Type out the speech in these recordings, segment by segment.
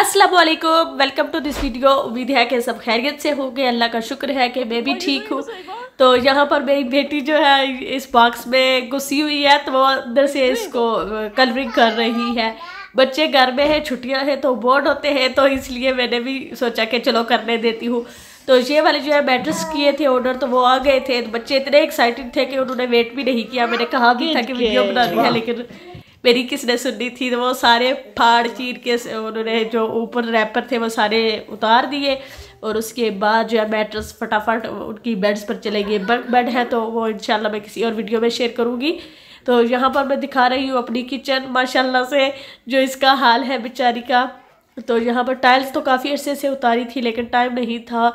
Aslam welcome to this video उम्मीद है कि सब खैरियत से हो गए अल्लाह का शुक्र है कि मैं भी ठीक हूँ तो यहाँ पर मेरी बेटी जो है इस बॉक्स में घुसी हुई है तो वो अंदर से इसको कलरिंग कर रही है बच्चे घर में हैं छुट्टियाँ हैं तो बोर्ड होते हैं तो इसलिए मैंने भी सोचा कि चलो करने देती हूँ तो ये वाले जो है बैटर्स किए थे ऑर्डर तो वो आ गए थे तो बच्चे इतने एक्साइटेड थे कि उन्होंने वेट भी नहीं किया मैंने कहा भी था कि वीडियो बना है लेकिन मेरी किसने सुनी थी तो वो सारे फाड़ चीर के उन्होंने जो ऊपर रैपर थे वो सारे उतार दिए और उसके बाद जो है मैट्रस फटाफट उनकी बेड्स पर चले गए बंक बेड है तो वो इनशाला मैं किसी और वीडियो में शेयर करूँगी तो यहाँ पर मैं दिखा रही हूँ अपनी किचन माशाला से जो इसका हाल है बेचारी का तो यहाँ पर टाइल्स तो काफ़ी अर्से से उतारी थी लेकिन टाइम नहीं था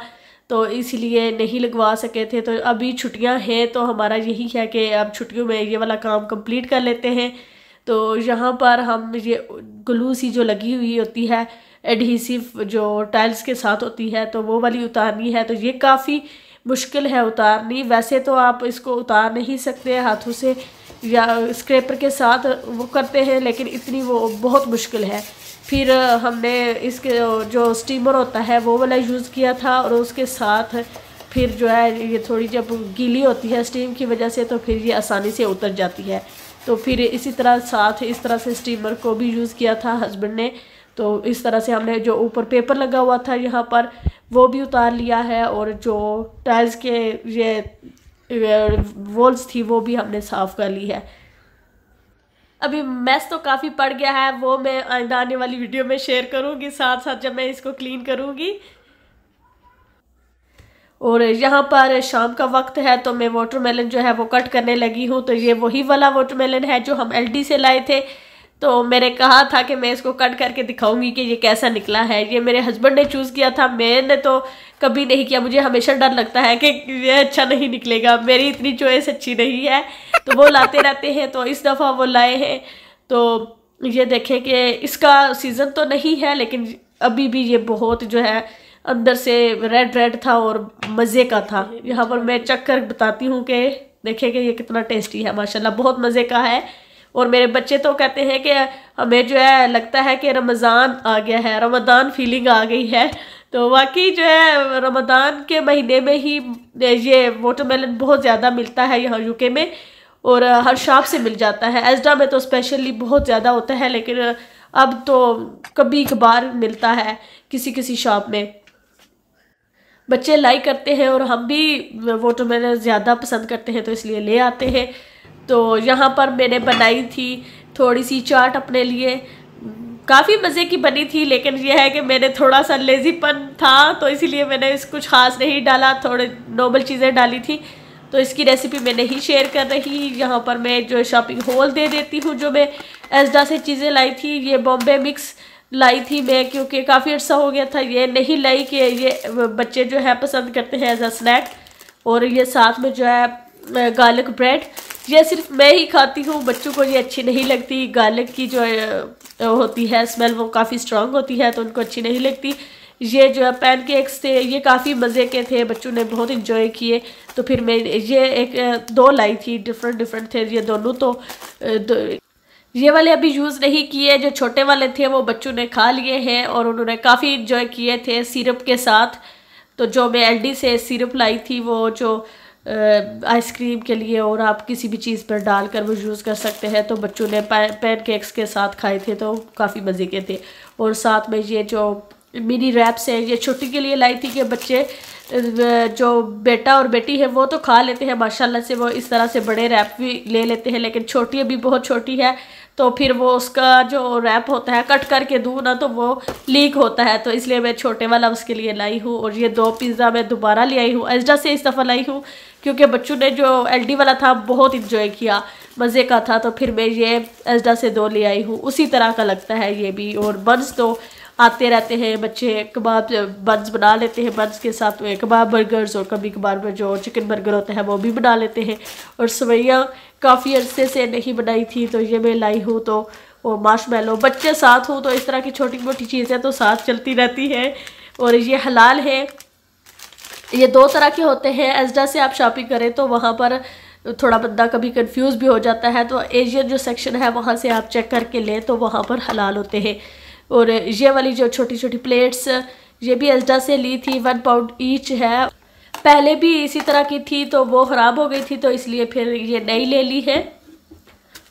तो इसलिए नहीं लगवा सके थे तो अभी छुट्टियां हैं तो हमारा यही है कि अब छुट्टियों में ये वाला काम कंप्लीट कर लेते हैं तो यहाँ पर हम ये ग्लू सी जो लगी हुई होती है एडहेसिव जो टाइल्स के साथ होती है तो वो वाली उतारनी है तो ये काफ़ी मुश्किल है उतारनी वैसे तो आप इसको उतार नहीं सकते हाथों से या स्क्रेपर के साथ वो करते हैं लेकिन इतनी वो बहुत मुश्किल है फिर हमने इसके जो स्टीमर होता है वो वाला यूज़ किया था और उसके साथ फिर जो है ये थोड़ी जब गीली होती है स्टीम की वजह से तो फिर ये आसानी से उतर जाती है तो फिर इसी तरह साथ इस तरह से स्टीमर को भी यूज़ किया था हस्बैंड ने तो इस तरह से हमने जो ऊपर पेपर लगा हुआ था यहाँ पर वो भी उतार लिया है और जो टाइल्स के ये वॉल्स थी वो भी हमने साफ़ कर ली है अभी मैस तो काफ़ी पड़ गया है वो मैं आने वाली वीडियो में शेयर करूँगी साथ साथ जब मैं इसको क्लीन करूँगी और यहाँ पर शाम का वक्त है तो मैं वाटरमेलन जो है वो कट करने लगी हूँ तो ये वही वाला वाटरमेलन है जो हम एलडी से लाए थे तो मैंने कहा था कि मैं इसको कट करके दिखाऊंगी कि ये कैसा निकला है ये मेरे हस्बैंड ने चूज़ किया था मैंने तो कभी नहीं किया मुझे हमेशा डर लगता है कि ये अच्छा नहीं निकलेगा मेरी इतनी चॉइस अच्छी नहीं है तो वो लाते रहते हैं तो इस दफ़ा वो लाए हैं तो ये देखें कि इसका सीज़न तो नहीं है लेकिन अभी भी ये बहुत जो है अंदर से रेड रेड था और मज़े का था यहाँ पर अच्छा मैं चक कर बताती हूँ कि देखें कि ये कितना टेस्टी है माशाल्लाह बहुत मज़े का है और मेरे बच्चे तो कहते हैं कि हमें जो है लगता है कि रमज़ान आ गया है रमदान फीलिंग आ गई है तो वाकई जो है रमदान के महीने में ही ये वाटरमेलन बहुत ज़्यादा मिलता है यहाँ यूके में और हर शॉप से मिल जाता है एजडा में तो स्पेशली बहुत ज़्यादा होता है लेकिन अब तो कभी कभार मिलता है किसी किसी शॉप में बच्चे लाइक करते हैं और हम भी वाटरमेलन तो ज़्यादा पसंद करते हैं तो इसलिए ले आते हैं तो यहाँ पर मैंने बनाई थी थोड़ी सी चाट अपने लिए काफ़ी मज़े की बनी थी लेकिन यह है कि मैंने थोड़ा सा लेज़ीपन था तो इसीलिए मैंने इस कुछ ख़ास नहीं डाला थोड़े नॉर्मल चीज़ें डाली थी तो इसकी रेसिपी मैं नहीं शेयर कर रही यहाँ पर मैं जो शॉपिंग हॉल दे देती हूँ जो मैं एजडा से चीज़ें लाई थी ये बॉम्बे मिक्स लाई थी मैं क्योंकि काफ़ी अर्सा हो गया था ये नहीं लाई कि ये बच्चे जो है पसंद करते हैं एज अ स्नैक और ये साथ में जो है गार्लिक ब्रेड ये सिर्फ मैं ही खाती हूँ बच्चों को ये अच्छी नहीं लगती गार्लिक की जो होती है स्मेल वो काफ़ी स्ट्रांग होती है तो उनको अच्छी नहीं लगती ये जो है पैन केक्स थे ये काफ़ी मज़े के थे बच्चों ने बहुत इंजॉय किए तो फिर मैं ये एक दो लाई थी डिफरेंट डिफरेंट थे ये दोनों तो दो, ये वाले अभी यूज़ नहीं किए जो छोटे वाले थे वो बच्चों ने खा लिए हैं और उन्होंने काफ़ी इन्जॉय किए थे सिरप के साथ तो जो मैं एलडी से सिरप लाई थी वो जो आइसक्रीम के लिए और आप किसी भी चीज़ पर डाल कर वो यूज़ कर सकते हैं तो बच्चों ने पैन केक्स के साथ खाए थे तो काफ़ी मज़े के थे और साथ में ये जो मिनी रैप्स हैं ये छुट्टी के लिए लाई थी कि बच्चे जो बेटा और बेटी है वो तो खा लेते हैं माशाल्लाह से वो इस तरह से बड़े रैप भी ले लेते हैं लेकिन छोटी अभी बहुत छोटी है तो फिर वो उसका जो रैप होता है कट करके दूँ ना तो वो लीक होता है तो इसलिए मैं छोटे वाला उसके लिए लाई हूँ और ये दो पिज़्ज़ा मैं दोबारा ले आई हूँ एजडा से इस दफ़ा लाई हूँ क्योंकि बच्चों ने जो डी वाला था बहुत इंजॉय किया मज़े का था तो फिर मैं ये एजडा से दो ले आई हूँ उसी तरह का लगता है ये भी और बंस तो आते रहते हैं बच्चे कबाब बंस बना लेते हैं बंस के साथ में कबाब बर्गर्स और कभी कभार में जो चिकन बर्गर होता है वो भी बना लेते हैं और सवैया काफ़ी अरसे से नहीं बनाई थी तो ये मैं लाई हूँ तो और मैलो बच्चे साथ हो तो इस तरह की छोटी मोटी चीज़ें तो साथ चलती रहती हैं और ये हलाल है ये दो तरह के होते हैं एजडा से आप शॉपिंग करें तो वहाँ पर थोड़ा बंदा कभी कंफ्यूज भी हो जाता है तो एशियन जो सेक्शन है वहाँ से आप चेक करके लें तो वहाँ पर हलाल होते हैं और ये वाली जो छोटी छोटी प्लेट्स ये भी एजडा से ली थी वन पाउंड ईच है पहले भी इसी तरह की थी तो वो ख़राब हो गई थी तो इसलिए फिर ये नई ले ली है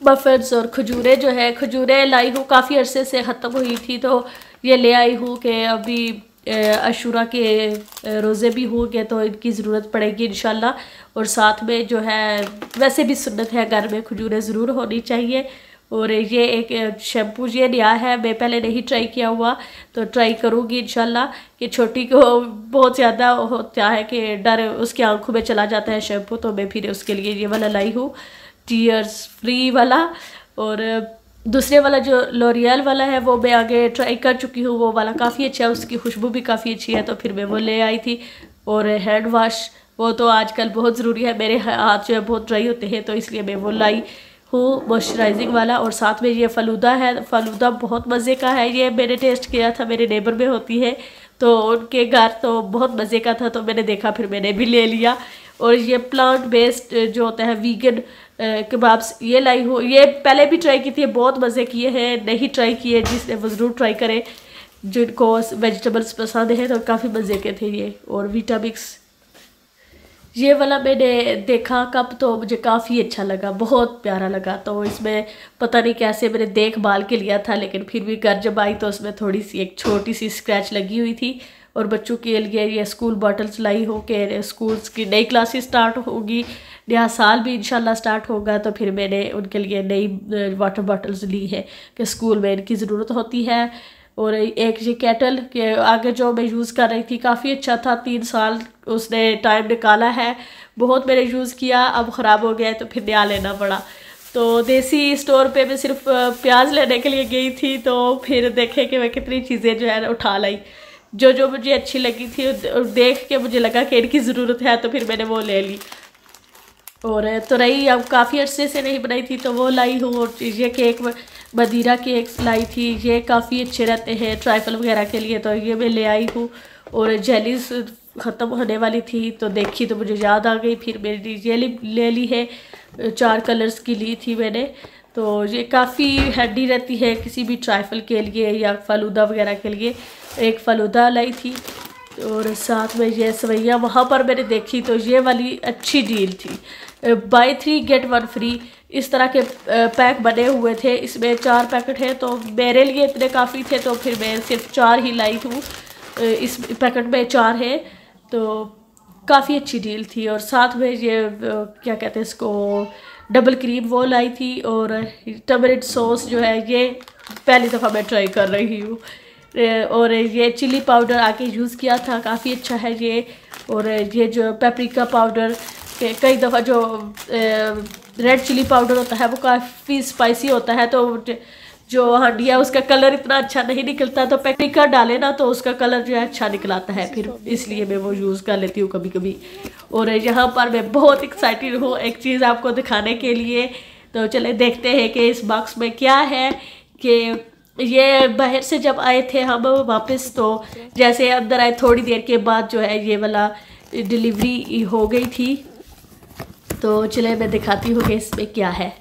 बफर्स और खजूरें जो है खजूरें लाई हूँ काफ़ी अरसे से ख़त्म हुई थी तो ये ले आई हूँ कि अभी अशूरा के रोज़े भी हो गए तो इनकी ज़रूरत पड़ेगी इन और साथ में जो है वैसे भी सुन्नत है घर में खजूरें ज़रूर होनी चाहिए और ये एक शैम्पू ये लिया है मैं पहले नहीं ट्राई किया हुआ तो ट्राई करूँगी इन कि छोटी को बहुत ज़्यादा होता है कि डर उसकी आंखों में चला जाता है शैम्पू तो मैं फिर उसके लिए ये वाला लाई हूँ टीयर्स फ्री वाला और दूसरे वाला जो लोरियल वाला है वो मैं आगे ट्राई कर चुकी हूँ वो वाला काफ़ी अच्छा है उसकी खुशबू भी काफ़ी अच्छी है तो फिर मैं वो ले आई थी और हैंड वॉश वो तो आजकल बहुत ज़रूरी है मेरे हाथ जो है बहुत ड्राई होते हैं तो इसलिए मैं वो लाई हूँ मॉइस्चराइजिंग वाला और साथ में ये फलूदा है फलूदा बहुत मज़े का है ये मैंने टेस्ट किया था मेरे नेबर में होती है तो उनके घर तो बहुत मज़े का था तो मैंने देखा फिर मैंने भी ले लिया और ये प्लांट बेस्ड जो होता है वीगन कबाब्स ये लाई हो ये पहले भी ट्राई की थी बहुत मज़े किए हैं नहीं ट्राई किए जिसने वो ज़रूर ट्राई करें जिनको वेजिटेबल्स पसंद हैं तो काफ़ी मज़े के थे ये और वीटा मिक्स ये वाला मैंने देखा कब तो मुझे काफ़ी अच्छा लगा बहुत प्यारा लगा तो इसमें पता नहीं कैसे मैंने देखभाल के लिया था लेकिन फिर भी घर जब आई तो उसमें थोड़ी सी एक छोटी सी स्क्रैच लगी हुई थी और बच्चों के लिए ये स्कूल बॉटल्स लाई हो के स्कूल्स की नई क्लासेस स्टार्ट होगी नया साल भी इंशाल्लाह स्टार्ट होगा तो फिर मैंने उनके लिए नई वाटर बॉटल्स ली है कि स्कूल में इनकी ज़रूरत होती है और एक ये केटल के आगे जो मैं यूज़ कर रही थी काफ़ी अच्छा था तीन साल उसने टाइम निकाला है बहुत मैंने यूज़ किया अब ख़राब हो गया है तो फिर नया लेना पड़ा तो देसी स्टोर पे मैं सिर्फ प्याज लेने के लिए गई थी तो फिर देखे कि मैं कितनी चीज़ें जो है उठा लाई जो जो मुझे अच्छी लगी थी और देख के मुझे लगा कि इनकी ज़रूरत है तो फिर मैंने वो ले ली और तुरई तो अब काफ़ी अरसे से नहीं बनाई थी तो वो लाई हूँ और ये केक में बदीरा के एक लाई थी ये काफ़ी अच्छे रहते हैं ट्राइफल वगैरह के लिए तो ये मैं ले आई हूँ और जेलीस ख़त्म होने वाली थी तो देखी तो मुझे याद आ गई फिर मैंने ये ले ली है चार कलर्स की ली थी मैंने तो ये काफ़ी हैंडी रहती है किसी भी ट्राइफल के लिए या फलूदा वगैरह के लिए एक फलूदा लाई थी और साथ में ये सवैया वहाँ पर मैंने देखी तो ये वाली अच्छी डील थी buy three get one free इस तरह के पैक बने हुए थे इसमें चार पैकेट हैं तो मेरे लिए इतने काफ़ी थे तो फिर मैं सिर्फ चार ही लाई हूँ इस पैकेट में चार है तो काफ़ी अच्छी डील थी और साथ में ये क्या कहते हैं इसको डबल क्रीम वो लाई थी और टमरेट सॉस जो है ये पहली दफ़ा मैं ट्राई कर रही हूँ और ये चिली पाउडर आके यूज़ किया था काफ़ी अच्छा है ये और ये जो पेपरिका पाउडर कई दफ़ा जो ए, रेड चिली पाउडर होता है वो काफ़ी स्पाइसी होता है तो जो हंडी है उसका कलर इतना अच्छा नहीं निकलता तो पैकर डाले ना तो उसका कलर जो है अच्छा निकलाता है फिर इसलिए मैं वो यूज़ कर लेती हूँ कभी कभी और यहाँ पर मैं बहुत एक्साइटेड हूँ एक चीज़ आपको दिखाने के लिए तो चले देखते हैं कि इस बॉक्स में क्या है कि ये बाहर से जब आए थे हम वापस तो जैसे अंदर आए थोड़ी देर के बाद जो है ये वाला डिलीवरी हो गई थी तो चले मैं दिखाती हूँ कि इसमें क्या है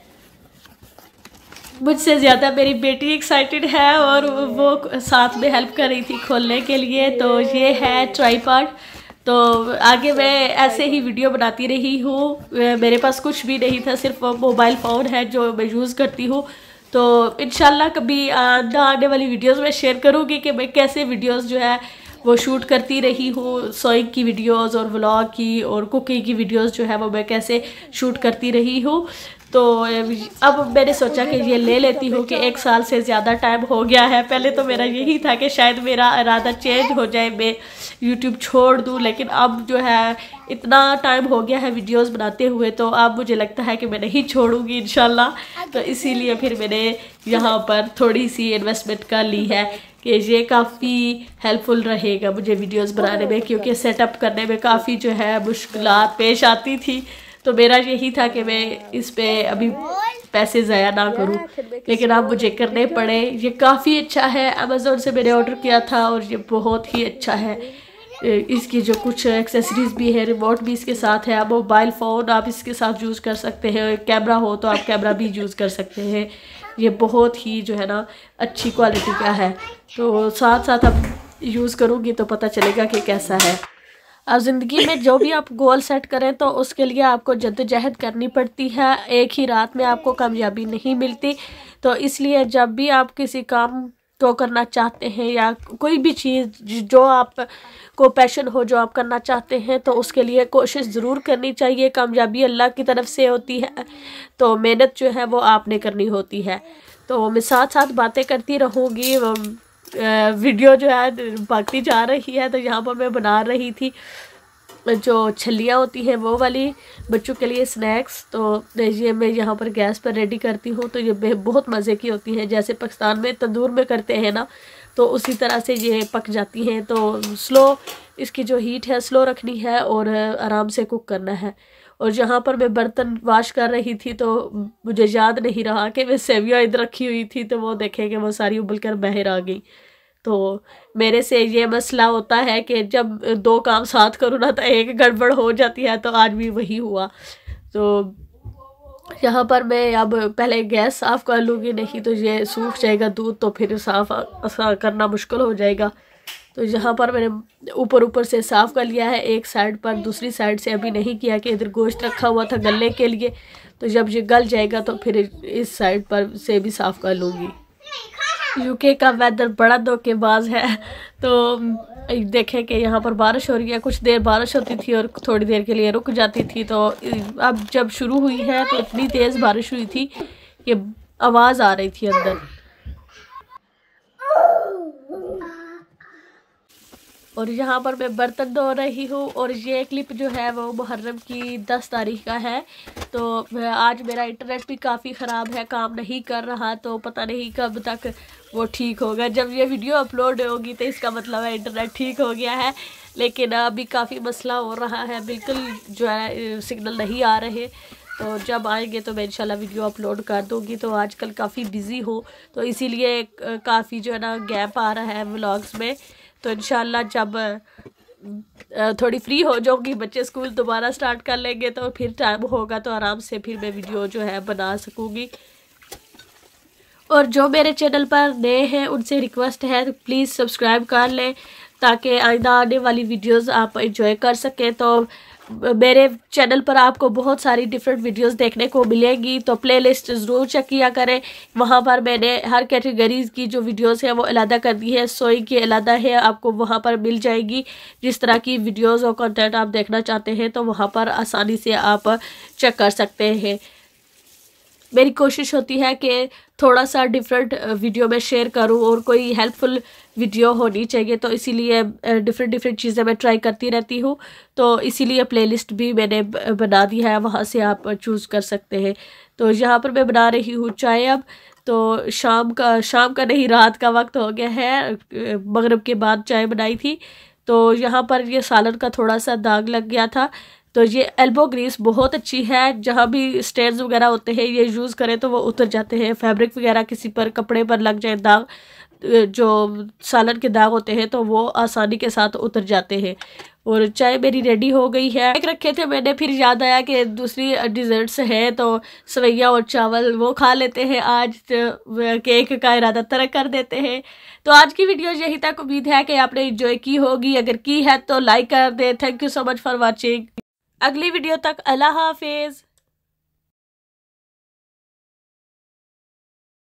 मुझसे ज़्यादा मेरी बेटी एक्साइटेड है और वो साथ में हेल्प कर रही थी खोलने के लिए तो ये है ट्राईपाड तो आगे मैं ऐसे ही वीडियो बनाती रही हूँ मेरे पास कुछ भी नहीं था सिर्फ मोबाइल फ़ोन है जो मैं यूज़ करती हूँ तो इन कभी ना आने वाली वीडियोस में शेयर करूँगी कि मैं कैसे वीडियोस जो है वो शूट करती रही हूँ सोइक की वीडियोस और व्लॉग की और कुकिंग की वीडियोस जो है वो मैं कैसे शूट करती रही हूँ तो अब मैंने सोचा कि ये ले लेती हूँ कि एक साल से ज़्यादा टाइम हो गया है पहले तो मेरा यही था कि शायद मेरा इरादा चेंज हो जाए मैं यूट्यूब छोड़ दूँ लेकिन अब जो है इतना टाइम हो गया है वीडियोस बनाते हुए तो अब मुझे लगता है कि मैं नहीं छोड़ूंगी इन तो इसीलिए फिर मैंने यहाँ पर थोड़ी सी इन्वेस्टमेंट कर ली है कि ये काफ़ी हेल्पफुल रहेगा मुझे वीडियोस बनाने में क्योंकि सेटअप अच्छा। करने में काफ़ी जो है मुश्किल पेश आती थी तो मेरा यही था कि मैं इस पर अभी पैसे ज़ाया ना करूं लेकिन अब मुझे करने पड़े ये काफ़ी अच्छा है अमेज़ोन से मैंने ऑर्डर किया था और ये बहुत ही अच्छा है इसकी जो कुछ एक्सेसरीज भी है रिमोट भी इसके साथ है आप मोबाइल फ़ोन आप इसके साथ यूज़ कर सकते हैं कैमरा हो तो आप कैमरा भी यूज़ कर सकते हैं ये बहुत ही जो है ना अच्छी क्वालिटी का है तो साथ साथ अब यूज़ करूँगी तो पता चलेगा कि कैसा है अब ज़िंदगी में जो भी आप गोल सेट करें तो उसके लिए आपको जद्दोजहद करनी पड़ती है एक ही रात में आपको कामयाबी नहीं मिलती तो इसलिए जब भी आप किसी काम तो करना चाहते हैं या कोई भी चीज़ जो आप को पैशन हो जो आप करना चाहते हैं तो उसके लिए कोशिश ज़रूर करनी चाहिए कामयाबी अल्लाह की तरफ से होती है तो मेहनत जो है वो आपने करनी होती है तो मैं साथ साथ बातें करती रहूँगी वीडियो जो है बाकी जा रही है तो यहाँ पर मैं बना रही थी जो छलियाँ होती हैं वो वाली बच्चों के लिए स्नैक्स तो ये मैं यहाँ पर गैस पर रेडी करती हूँ तो ये बहुत मज़े की होती हैं जैसे पाकिस्तान में तंदूर में करते हैं ना तो उसी तरह से ये पक जाती हैं तो स्लो इसकी जो हीट है स्लो रखनी है और आराम से कुक करना है और जहाँ पर मैं बर्तन वाश कर रही थी तो मुझे याद नहीं रहा कि मैं सेवियाँ इधर रखी हुई थी तो वो देखेंगे वो सारी उबल कर बाहर आ गई तो मेरे से ये मसला होता है कि जब दो काम साथ करूँ ना तो एक गड़बड़ हो जाती है तो आज भी वही हुआ तो यहाँ पर मैं अब पहले गैस साफ़ कर लूँगी नहीं तो ये सूख जाएगा दूध तो फिर साफ करना मुश्किल हो जाएगा तो यहाँ पर मैंने ऊपर ऊपर से साफ़ कर लिया है एक साइड पर दूसरी साइड से अभी नहीं किया कि इधर गोश्त रखा हुआ था गलने के लिए तो जब ये गल जाएगा तो फिर इस साइड पर से भी साफ़ कर लूँगी यूके का वेदर बड़ा धोखेबाज है तो देखें कि यहाँ पर बारिश हो रही है कुछ देर बारिश होती थी और थोड़ी देर के लिए रुक जाती थी तो अब जब शुरू हुई है तो इतनी तेज़ बारिश हुई थी कि आवाज़ आ रही थी अंदर और यहाँ पर मैं बर्तन धो रही हूँ और ये क्लिप जो है वो मुहर्रम की दस तारीख का है तो आज मेरा इंटरनेट भी काफ़ी ख़राब है काम नहीं कर रहा तो पता नहीं कब तक वो ठीक होगा जब ये वीडियो अपलोड होगी तो इसका मतलब है इंटरनेट ठीक हो गया है लेकिन अभी काफ़ी मसला हो रहा है बिल्कुल जो है सिग्नल नहीं आ रहे तो जब आएंगे तो मैं इंशाल्लाह वीडियो अपलोड कर दूँगी तो आजकल काफ़ी बिज़ी हो तो इसीलिए काफ़ी जो है ना गैप आ रहा है व्लॉग्स में तो इन जब थोड़ी फ्री हो जाऊँगी बच्चे स्कूल दोबारा स्टार्ट कर लेंगे तो फिर टाइम होगा तो आराम से फिर मैं वीडियो जो है बना सकूँगी और जो मेरे चैनल पर नए हैं उनसे रिक्वेस्ट है तो प्लीज़ सब्सक्राइब कर लें ताकि आइंदा आने वाली वीडियोस आप एंजॉय कर सकें तो मेरे चैनल पर आपको बहुत सारी डिफरेंट वीडियोस देखने को मिलेंगी तो प्लेलिस्ट ज़रूर चेक किया करें वहाँ पर मैंने हर कैटेगरीज़ की जो वीडियोस हैं वो अलहदा कर दी है सोई की अलहदा है आपको वहाँ पर मिल जाएगी जिस तरह की वीडियोस और कंटेंट आप देखना चाहते हैं तो वहाँ पर आसानी से आप चेक कर सकते हैं मेरी कोशिश होती है कि थोड़ा सा डिफरेंट वीडियो में शेयर करूँ और कोई हेल्पफुल वीडियो होनी चाहिए तो इसीलिए डिफरेंट डिफरेंट चीज़ें मैं ट्राई करती रहती हूँ तो इसीलिए प्लेलिस्ट भी मैंने uh, बना दी है वहाँ से आप चूज़ कर सकते हैं तो यहाँ पर मैं बना रही हूँ चाय अब तो शाम का शाम का नहीं रात का वक्त हो गया है uh, मगरब के बाद चाय बनाई थी तो यहाँ पर ये सालन का थोड़ा सा दाग लग गया था तो ये एल्बो ग्रीस बहुत अच्छी है जहाँ भी स्टेयर्स वगैरह होते हैं ये यूज़ करें तो वो उतर जाते हैं फैब्रिक वगैरह किसी पर कपड़े पर लग जाए दाग जो सालन के दाग होते हैं तो वो आसानी के साथ उतर जाते हैं और चाय मेरी रेडी हो गई है एक रखे थे मैंने फिर याद आया कि दूसरी डिज़र्ट्स है तो सवैया और चावल वो खा लेते हैं आज केक तो का इरादा तरक कर देते हैं तो आज की वीडियो यही तक उम्मीद है कि आपने इन्जॉय की होगी अगर की है तो लाइक कर दें thank you so much for watching अगली वीडियो तक अल्लाह हाफिज़